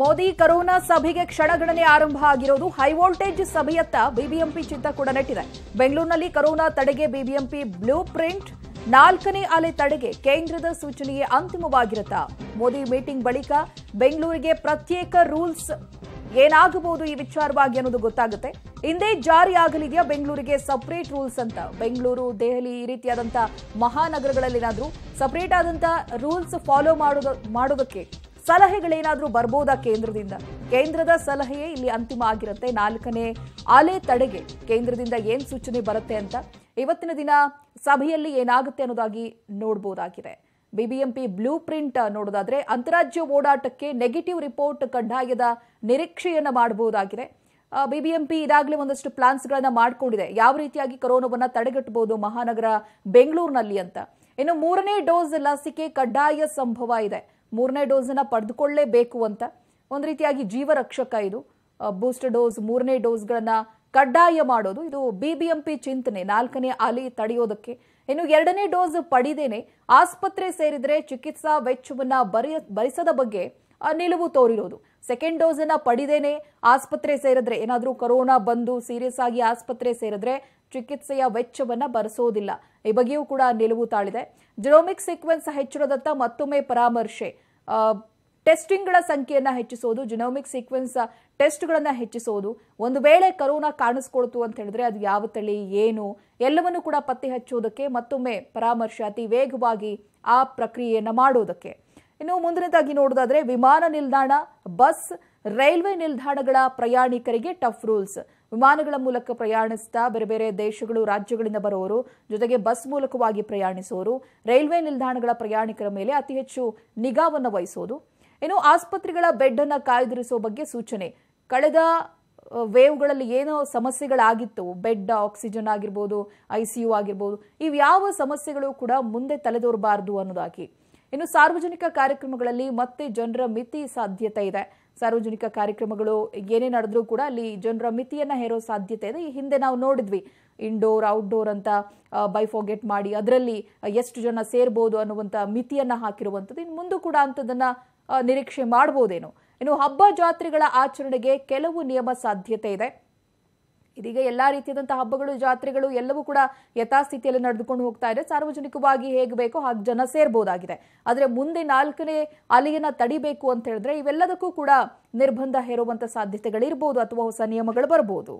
Modi corona ಸಭೆಗೆ ಕ್ಷಣಗಣನೆ ಆರಂಭ ಆಗಿರೋದು ಹೈವೋಲ್ಟೇಜ್ ಸಭೆಯತ್ತ ಬಿಬಿಎಂಪಿ ಚಿಂತ ಕೂಡ ನೆಟ್ಟಿದೆ ಬೆಂಗಳೂರಿನಲ್ಲಿ ಕರೋನಾ ತಡೆಗೆ ಬಿಬಿಎಂಪಿ ಬ್ಲೂ ಪ್ರಿಂಟ್ ನಾಲ್ಕನೇ ಅಲೆ ತಡೆಗೆ ಕೇಂದ್ರದ ಸೂಚನೆಯೇ ಅಂತಿಮವಾಗಿರುತ್ತಾ ಮೋದಿ ಮೀಟಿಂಗ್ ಬಳಿಕ ಬೆಂಗಳೂರಿಗೆ ಪ್ರತ್ಯೇಕ ರೂಲ್ಸ್ ಏನಾಗಬಹುದು ಈ ವಿಚಾರವಾಗಿ ಅನ್ನೋದು ಗೊತ್ತಾಗುತ್ತೆ ಹಿಂದೆ ಜಾರಿಯಾಗಲಿದೆಯಾ ಬೆಂಗಳೂರಿಗೆ ಸಪರೇಟ್ ರೂಲ್ಸ್ ಅಂತ ಬೆಂಗಳೂರು ದೆಹಲಿ ಈ ರೀತಿಯಾದಂತಹ ಮಹಾನಗರಗಳಲ್ಲಿ ಏನಾದರೂ ಸಪ್ರೇಟ್ ಆದಂತಹ ರೂಲ್ಸ್ ಫಾಲೋ ಮಾಡೋದಕ್ಕೆ ಸಲಹೆಗಳೇನಾದರೂ ಬರ್ಬೋದಾ ಕೇಂದ್ರದಿಂದ ಕೇಂದ್ರದ ಸಲಹೆಯೇ ಇಲ್ಲಿ ಅಂತಿಮ ಆಗಿರುತ್ತೆ ನಾಲ್ಕನೇ ಅಲೆ ತಡೆಗೆ ಕೇಂದ್ರದಿಂದ ಏನು ಸೂಚನೆ ಬರುತ್ತೆ ಅಂತ ಇವತ್ತಿನ ದಿನ ಸಭೆಯಲ್ಲಿ ಏನಾಗುತ್ತೆ ಅನ್ನೋದಾಗಿ ನೋಡ್ಬೋದಾಗಿದೆ ಬಿಬಿಎಂಪಿ ಬ್ಲೂ ಪ್ರಿಂಟ್ ನೋಡೋದಾದ್ರೆ ಅಂತಾರಾಜ್ಯ ಓಡಾಟಕ್ಕೆ ನೆಗೆಟಿವ್ ರಿಪೋರ್ಟ್ ಕಡ್ಡಾಯದ ನಿರೀಕ್ಷೆಯನ್ನ ಮಾಡಬಹುದಾಗಿದೆ ಬಿಬಿಎಂಪಿ ಈಗಾಗಲೇ ಒಂದಷ್ಟು ಪ್ಲಾನ್ಸ್ಗಳನ್ನು ಮಾಡಿಕೊಂಡಿದೆ ಯಾವ ರೀತಿಯಾಗಿ ಕೊರೋನಾವನ್ನು ತಡೆಗಟ್ಟಬಹುದು ಮಹಾನಗರ ಬೆಂಗಳೂರಿನಲ್ಲಿ ಅಂತ ಇನ್ನು ಮೂರನೇ ಡೋಸ್ ಲಸಿಕೆ ಕಡ್ಡಾಯ ಸಂಭವ ಇದೆ ಮೂರನೇ ಡೋಸನ್ನು ಪಡೆದುಕೊಳ್ಳೇಬೇಕು ಅಂತ ಒಂದು ರೀತಿಯಾಗಿ ಜೀವರಕ್ಷಕ ಇದು ಬೂಸ್ಟರ್ ಡೋಸ್ ಮೂರನೇ ಡೋಸ್ಗಳನ್ನು ಕಡ್ಡಾಯ ಮಾಡೋದು ಇದು ಬಿಬಿಎಂಪಿ ಚಿಂತನೆ ನಾಲ್ಕನೇ ಅಲೆ ತಡೆಯೋದಕ್ಕೆ ಇನ್ನು ಎರಡನೇ ಡೋಸ್ ಪಡೆದೇನೆ ಆಸ್ಪತ್ರೆ ಸೇರಿದರೆ ಚಿಕಿತ್ಸಾ ವೆಚ್ಚವನ್ನು ಬರೆಯ ಭರಿಸದ ಬಗ್ಗೆ ನಿಲುವು ತೋರಿರೋದು ಸೆಕೆಂಡ್ ಡೋಸ್ ಅನ್ನ ಪಡೆದೇನೆ ಆಸ್ಪತ್ರೆ ಸೇರಿದ್ರೆ ಏನಾದರೂ ಕೊರೋನಾ ಬಂದು ಸೀರಿಯಸ್ ಆಗಿ ಆಸ್ಪತ್ರೆ ಸೇರಿದ್ರೆ ಚಿಕಿತ್ಸೆಯ ವೆಚ್ಚವನ್ನ ಬರೆಸೋದಿಲ್ಲ ಈ ಬಗ್ಗೆಯೂ ಕೂಡ ನಿಲುವು ತಾಳಿದೆ ಜಿನೋಮಿಕ್ ಸೀಕ್ವೆನ್ಸ್ ಹೆಚ್ಚಿರೋದತ್ತ ಮತ್ತೊಮ್ಮೆ ಪರಾಮರ್ಶೆ ಟೆಸ್ಟಿಂಗ್ಗಳ ಸಂಖ್ಯೆಯನ್ನು ಹೆಚ್ಚಿಸೋದು ಜಿನೋಮಿಕ್ ಸೀಕ್ವೆನ್ಸ್ ಟೆಸ್ಟ್ಗಳನ್ನು ಹೆಚ್ಚಿಸೋದು ಒಂದು ವೇಳೆ ಕರೋನಾ ಕಾಣಿಸ್ಕೊಳ್ತು ಅಂತ ಹೇಳಿದ್ರೆ ಅದು ಯಾವ ತಳಿ ಏನು ಎಲ್ಲವನ್ನು ಕೂಡ ಪತ್ತೆ ಹಚ್ಚೋದಕ್ಕೆ ಮತ್ತೊಮ್ಮೆ ಪರಾಮರ್ಶೆ ಅತಿ ವೇಗವಾಗಿ ಆ ಪ್ರಕ್ರಿಯೆಯನ್ನು ಮಾಡೋದಕ್ಕೆ ಇನ್ನು ಮುಂದಿನದಾಗಿ ನೋಡೋದಾದ್ರೆ ವಿಮಾನ ನಿಲ್ದಾಣ ಬಸ್ ರೈಲ್ವೆ ನಿಲ್ದಾಣಗಳ ಪ್ರಯಾಣಿಕರಿಗೆ ಟಫ್ ರೂಲ್ಸ್ ವಿಮಾನಗಳ ಮೂಲಕ ಪ್ರಯಾಣಿಸ್ತಾ ಬೇರೆ ಬೇರೆ ದೇಶಗಳು ರಾಜ್ಯಗಳಿಂದ ಬರುವವರು ಜೊತೆಗೆ ಬಸ್ ಮೂಲಕವಾಗಿ ಪ್ರಯಾಣಿಸುವವರು ರೈಲ್ವೆ ನಿಲ್ದಾಣಗಳ ಪ್ರಯಾಣಿಕರ ಮೇಲೆ ಅತಿ ಹೆಚ್ಚು ನಿಗಾವನ್ನು ವಹಿಸೋದು ಇನ್ನು ಆಸ್ಪತ್ರೆಗಳ ಬೆಡ್ ಅನ್ನು ಕಾಯ್ದಿರಿಸುವ ಬಗ್ಗೆ ಸೂಚನೆ ಕಳೆದ ವೇವ್ಗಳಲ್ಲಿ ಏನೋ ಸಮಸ್ಯೆಗಳಾಗಿತ್ತು ಬೆಡ್ ಆಕ್ಸಿಜನ್ ಆಗಿರ್ಬೋದು ಐ ಸಿ ಯು ಆಗಿರ್ಬೋದು ಇವ್ಯಾವ ಸಮಸ್ಯೆಗಳು ಕೂಡ ಮುಂದೆ ತಲೆದೋರಬಾರದು ಅನ್ನೋದಾಗಿ ಇನ್ನು ಸಾರ್ವಜನಿಕ ಕಾರ್ಯಕ್ರಮಗಳಲ್ಲಿ ಮತ್ತೆ ಜನರ ಮಿತಿ ಸಾಧ್ಯತೆ ಇದೆ ಸಾರ್ವಜನಿಕ ಕಾರ್ಯಕ್ರಮಗಳು ಏನೇ ನಡೆದ್ರೂ ಕೂಡ ಅಲ್ಲಿ ಜನರ ಮಿತಿಯನ್ನು ಹೇರೋ ಸಾಧ್ಯತೆ ಇದೆ ಈ ಹಿಂದೆ ನಾವು ನೋಡಿದ್ವಿ ಇಂಡೋರ್ ಔಟ್ಡೋರ್ ಅಂತ ಬೈಫೋಗೆಟ್ ಮಾಡಿ ಅದರಲ್ಲಿ ಎಷ್ಟು ಜನ ಸೇರ್ಬೋದು ಅನ್ನುವಂಥ ಮಿತಿಯನ್ನು ಹಾಕಿರುವಂಥದ್ದು ಇನ್ನು ಮುಂದೂ ಕೂಡ ಅಂಥದ್ದನ್ನು ನಿರೀಕ್ಷೆ ಮಾಡ್ಬೋದೇನೋ ಇನ್ನು ಹಬ್ಬ ಜಾತ್ರೆಗಳ ಆಚರಣೆಗೆ ಕೆಲವು ನಿಯಮ ಸಾಧ್ಯತೆ ಇದೆ ಇದೀಗ ಎಲ್ಲ ರೀತಿಯಾದಂತಹ ಹಬ್ಬಗಳು ಜಾತ್ರೆಗಳು ಎಲ್ಲವೂ ಕೂಡ ಯಥಾಸ್ಥಿತಿಯಲ್ಲಿ ನಡೆದುಕೊಂಡು ಹೋಗ್ತಾ ಇದೆ ಸಾರ್ವಜನಿಕವಾಗಿ ಹೇಗೆ ಬೇಕೋ ಹಾಗೆ ಜನ ಸೇರ್ಬೋದಾಗಿದೆ ಆದರೆ ಮುಂದೆ ನಾಲ್ಕನೇ ಅಲೆಯನ್ನ ತಡಿಬೇಕು ಅಂತ ಹೇಳಿದ್ರೆ ಇವೆಲ್ಲದಕ್ಕೂ ಕೂಡ ನಿರ್ಬಂಧ ಹೇರುವಂತ ಸಾಧ್ಯತೆಗಳಿರ್ಬೋದು ಅಥವಾ ಹೊಸ ನಿಯಮಗಳು ಬರಬಹುದು